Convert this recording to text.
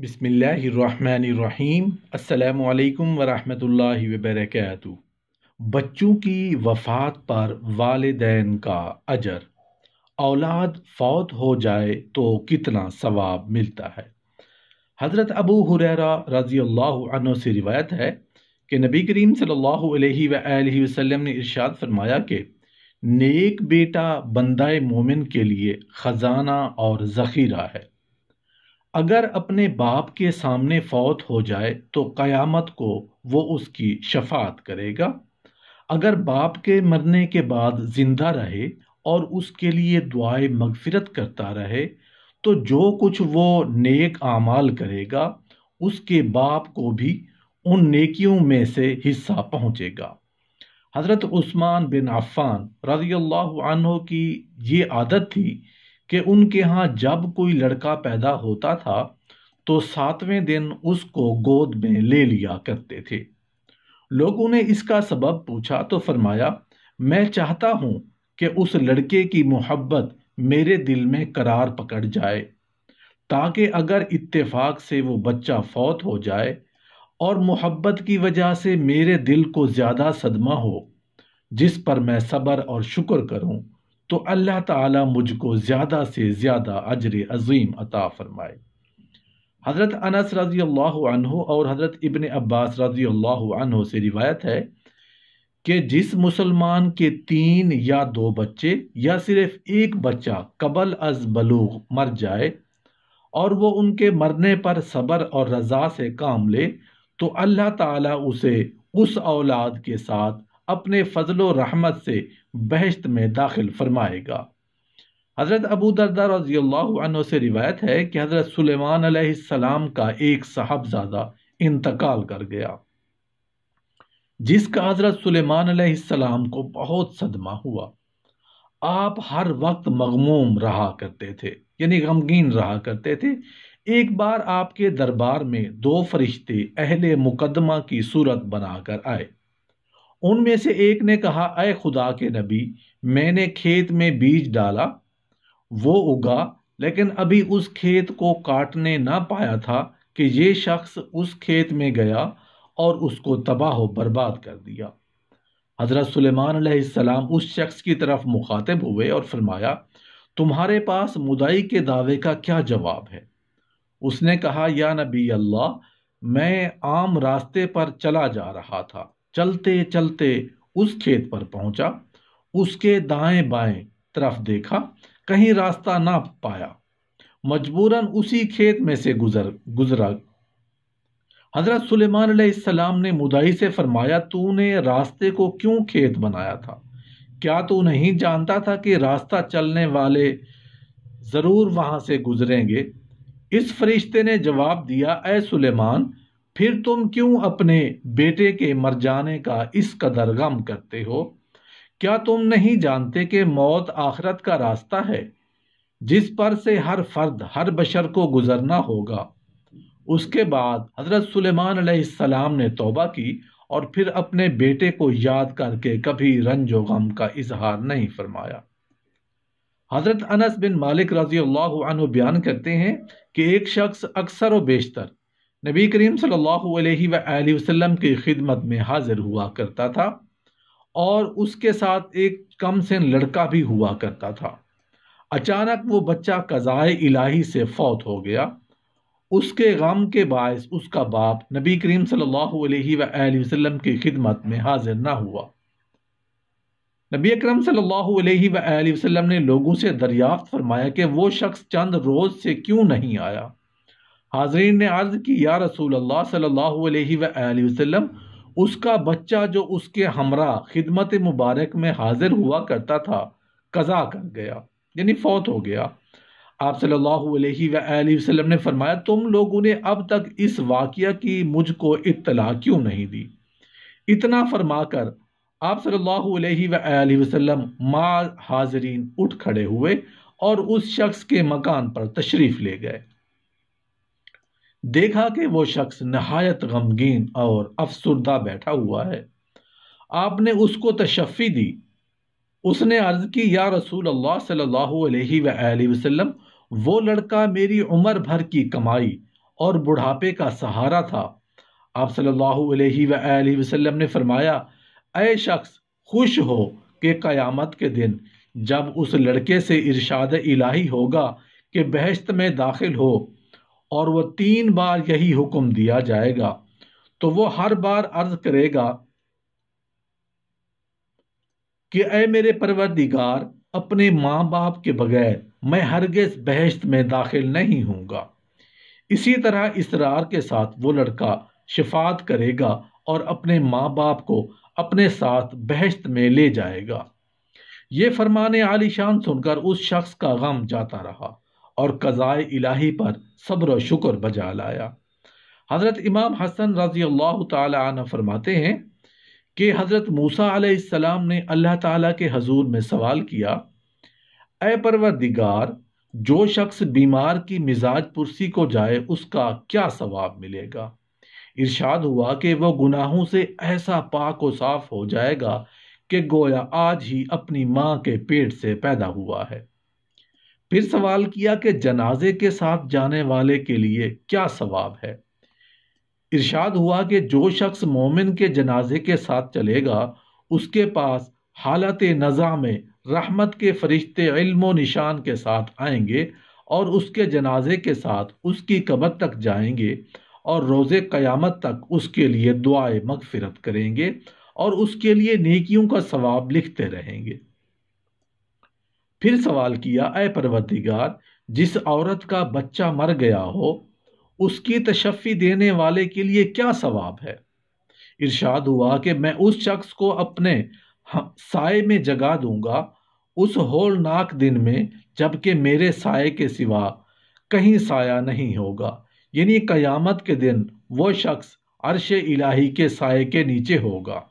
बिसमीम् अल्लाम वरहमतुल्लाहि वबरकत बच्चों की वफ़ात पर वालदेन का अजर औलाद फौत हो जाए तो कितना सवाब मिलता है हज़रत अबू हुररा रज़ी अल्लाह से रिवायत है कि नबी करीम सल्लल्लाहु अलैहि वसल्लम ने इरशाद फरमाया कि नेक बेटा बंदा मोमिन के लिए ख़जाना और ज़ख़ीरा है अगर अपने बाप के सामने फौत हो जाए तो क़यामत को वो उसकी शफात करेगा अगर बाप के मरने के बाद ज़िंदा रहे और उसके लिए दुआए मगफिरत करता रहे तो जो कुछ वो नेक आमाल करेगा उसके बाप को भी उन नेकियों में से हिस्सा पहुँचेगा हज़रत उस्मान बिन अफ़ान रज़ी अल्लाह की ये आदत थी कि उनके यहाँ जब कोई लड़का पैदा होता था तो सातवें दिन उसको गोद में ले लिया करते थे लोगों ने इसका सबब पूछा तो फरमाया मैं चाहता हूँ कि उस लड़के की मोहब्बत मेरे दिल में करार पकड़ जाए ताकि अगर इत्तेफाक से वो बच्चा फौत हो जाए और मोहब्बत की वजह से मेरे दिल को ज़्यादा सदमा हो जिस पर मैं सब्र और शुक्र करूँ तो अल्लाह ताला मुझको ज़्यादा से ज़्यादा अजर अजीम अता फ़रमाए हज़रत अनस रज़ी अल्लाह और हज़रत इबन अब्बास रज़ी अल्लाह से रिवायत है कि जिस मुसलमान के तीन या दो बच्चे या सिर्फ एक बच्चा कबल अज बलूग मर जाए और वो उनके मरने पर सब्र और रज़ा से काम ले तो अल्लाह ताला उसे उस औलाद के साथ अपने फजलो रहमत से बहश्त में दाखिल फरमाएगा हज़रत अबू दरदा रजी अल्लाह से रिवायत है कि हज़रत सुलेमान सलाम का एक साहबजादा इंतकाल कर गया जिसका हज़रत सुलेमान सलाम को बहुत सदमा हुआ आप हर वक्त मगमूम रहा करते थे यानी गमगीन रहा करते थे एक बार आपके दरबार में दो फरिश्ते अहले मुकदमा की सूरत बनाकर आए उनमें से एक ने कहा अय खुदा के नबी मैंने खेत में बीज डाला वो उगा लेकिन अभी उस खेत को काटने ना पाया था कि ये शख्स उस खेत में गया और उसको तबाह बर्बाद कर दिया हज़रत सुलेमान सलाम उस शख्स की तरफ मुखातिब हुए और फरमाया तुम्हारे पास मुदाई के दावे का क्या जवाब है उसने कहा या नबी अल्लाह मैं आम रास्ते पर चला जा रहा था चलते चलते उस खेत पर पहुंचा उसके दाएं बाएं तरफ देखा कहीं रास्ता ना पाया मजबूरन उसी खेत में से गुजर गुजरा हजरत सुलेमान सलाम ने मुदाई से फरमाया तूने रास्ते को क्यों खेत बनाया था क्या तू नहीं जानता था कि रास्ता चलने वाले ज़रूर वहां से गुजरेंगे इस फरिश्ते ने जवाब दिया ए सुलेमान फिर तुम क्यों अपने बेटे के मर जाने का इस कदर गम करते हो क्या तुम नहीं जानते कि मौत आखरत का रास्ता है जिस पर से हर फर्द हर बशर को गुजरना होगा उसके बाद हज़रत सुलेमान सलाम ने तौबा की और फिर अपने बेटे को याद करके कभी रंजो गम का इजहार नहीं फरमाया हज़रत अनस बिन मालिक रजी अल्लाह बयान करते हैं कि एक शख्स अक्सर व बेशतर नबी करीम सल्लल्लाहु अलैहि वसल्लम की खिदमत में हाज़िर हुआ करता था और उसके साथ एक कम से लड़का भी हुआ करता था अचानक वो बच्चा कज़ाए इलाही से फौत हो गया उसके गम के बायस उसका बाप नबी करीम सल्लल्लाहु अलैहि वसल्लम की खिदमत में हाजिर ना हुआ नबी अकरम सल्लल्लाहु अलैहि वसल्लम ने लोगों से दरियाफ्त फरमाया कि वो शख्स चंद रोज़ से क्यों नहीं आया हाजरीन ने अर्ज़ की या रसूल अल्लाह सल्लल्लाहु अलैहि वसल्लम उसका बच्चा जो उसके हमरा खिदमत मुबारक में हाजिर हुआ करता था कज़ा कर गया यानी फौत हो गया आप सल्लल्लाहु अलैहि वसल्लम ने फरमाया तुम लोगों ने अब तक इस वाक़ की मुझको इत्तला क्यों नहीं दी इतना फरमाकर आप सल्लल्लाहु अलैहि वसल्लम मा हाजरीन उठ खड़े हुए और उस शख्स के मकान पर तशरीफ़ ले गए देखा कि वो शख्स नहायत गमगीन और अफसरदा बैठा हुआ है आपने उसको तशफ़ी दी उसने अर्ज़ की या रसूल अल्लाह सल्लल्लाहु अलैहि वसल्लम वो लड़का मेरी उम्र भर की कमाई और बुढ़ापे का सहारा था आप सल्लल्लाहु अलैहि वसल्लम ने फरमाया अय शख्स खुश हो कि क़यामत के दिन जब उस लड़के से इरशाद इलाही होगा कि बहशत में दाखिल हो और वह तीन बार यही हुक्म दिया जाएगा तो वो हर बार अर्ज करेगा कि अय मेरे परवरदिगार अपने माँ बाप के बगैर मैं हरगिज बहश्त में दाखिल नहीं होऊंगा इसी तरह इसरार के साथ वो लड़का शिफात करेगा और अपने माँ बाप को अपने साथ बहश्त में ले जाएगा ये फरमाने आलिशान सुनकर उस शख्स का गम जाता रहा और कज़ाए इलाही पर सब्र शुक्र बजा लाया हज़रत इमाम हसन रजी अल्लाह तन फरमाते हैं कि हज़रत मूसा आसमाम ने अल्लाह ताला के हजूर में सवाल किया अय परवरदिगार जो शख्स बीमार की मिजाज पुरसी को जाए उसका क्या सवाब मिलेगा इरशाद हुआ कि वह गुनाहों से ऐसा पाक व साफ हो जाएगा कि गोया आज ही अपनी माँ के पेट से पैदा हुआ है फिर सवाल किया कि जनाजे के साथ जाने वाले के लिए क्या सवाब है इरशाद हुआ कि जो शख्स मोमिन के जनाजे के साथ चलेगा उसके पास हालत नज़ा में रहमत के फरिश्ते इल्मो निशान के साथ आएंगे और उसके जनाजे के साथ उसकी कब्र तक जाएंगे और रोज़ क़यामत तक उसके लिए दुआए मगफिरत करेंगे और उसके लिए नेकियों का सवाब लिखते रहेंगे फिर सवाल किया अय परवरदिगार जिस औरत का बच्चा मर गया हो उसकी तशफ़ी देने वाले के लिए क्या सवाब है इरशाद हुआ कि मैं उस शख्स को अपने साय में जगा दूंगा उस होलनाक दिन में जबकि मेरे साय के सिवा कहीं साया नहीं होगा यानी कयामत के दिन वो शख्स अरश इलाही के साय के नीचे होगा